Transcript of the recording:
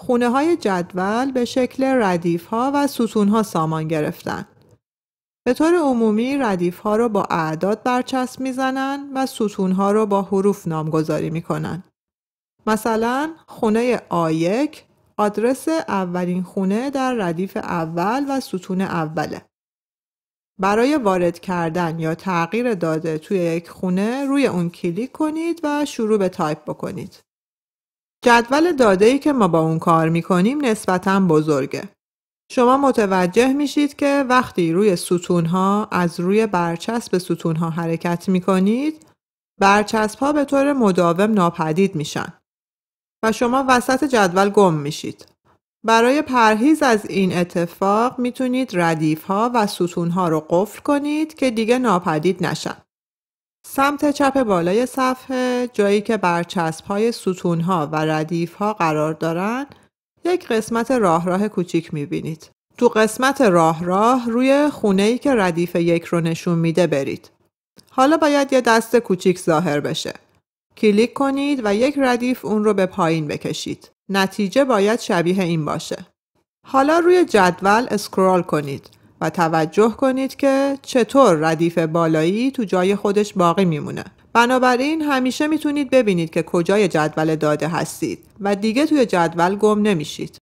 خونه های جدول به شکل ردیف ها و ستون ها سامان گرفتن. به طور عمومی ردیف ها رو با اعداد برچسب میزنن و ستون ها رو با حروف نامگذاری میکنن. مثلا خونه آیک آدرس اولین خونه در ردیف اول و ستون اوله. برای وارد کردن یا تغییر داده توی یک خونه روی اون کلیک کنید و شروع به تایپ بکنید. جدول داده ای که ما با اون کار میکنیم نسبتاً بزرگه. شما متوجه میشید که وقتی روی ستونها از روی برچسب ستونها حرکت میکنید برچسب ها به طور مداوم ناپدید میشن و شما وسط جدول گم میشید. برای پرهیز از این اتفاق میتونید ردیف ها و ستون ها رو قفل کنید که دیگه ناپدید نشن. سمت چپ بالای صفحه جایی که برچسب های ستون ها و ردیف ها قرار دارند یک قسمت راه راه کوچیک می تو قسمت راه راه روی خونه ای که ردیف یک رو نشون میده برید. حالا باید یه دست کوچیک ظاهر بشه. کلیک کنید و یک ردیف اون رو به پایین بکشید. نتیجه باید شبیه این باشه. حالا روی جدول اسکرال کنید و توجه کنید که چطور ردیف بالایی تو جای خودش باقی میمونه. بنابراین همیشه میتونید ببینید که کجای جدول داده هستید و دیگه توی جدول گم نمیشید.